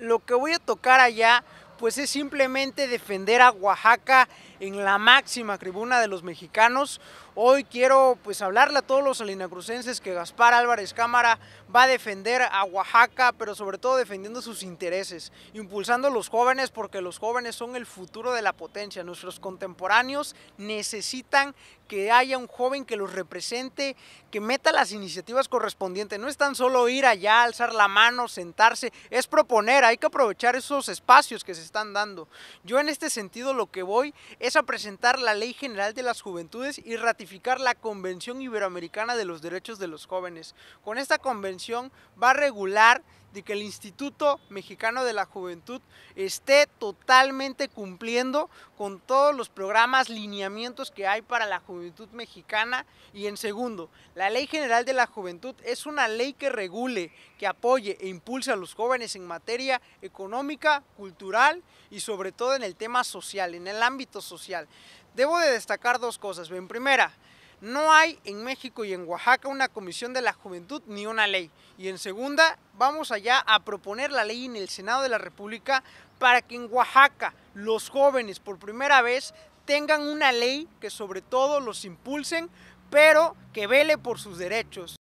lo que voy a tocar allá pues es simplemente defender a Oaxaca en la máxima tribuna de los mexicanos. Hoy quiero pues hablarle a todos los salinacrucenses que Gaspar Álvarez Cámara va a defender a Oaxaca, pero sobre todo defendiendo sus intereses, impulsando a los jóvenes porque los jóvenes son el futuro de la potencia. Nuestros contemporáneos necesitan que haya un joven que los represente, que meta las iniciativas correspondientes. No es tan solo ir allá, alzar la mano, sentarse, es proponer, hay que aprovechar esos espacios que se están dando. Yo en este sentido lo que voy es a presentar la Ley General de las Juventudes y ratificar la Convención Iberoamericana de los Derechos de los Jóvenes. Con esta convención va a regular de que el Instituto Mexicano de la Juventud esté totalmente cumpliendo con todos los programas, lineamientos que hay para la juventud mexicana. Y en segundo, la Ley General de la Juventud es una ley que regule, que apoye e impulse a los jóvenes en materia económica, cultural y sobre todo en el tema social, en el ámbito social. Debo de destacar dos cosas. En primera, no hay en México y en Oaxaca una comisión de la juventud ni una ley. Y en segunda, vamos allá a proponer la ley en el Senado de la República para que en Oaxaca los jóvenes por primera vez tengan una ley que sobre todo los impulsen, pero que vele por sus derechos.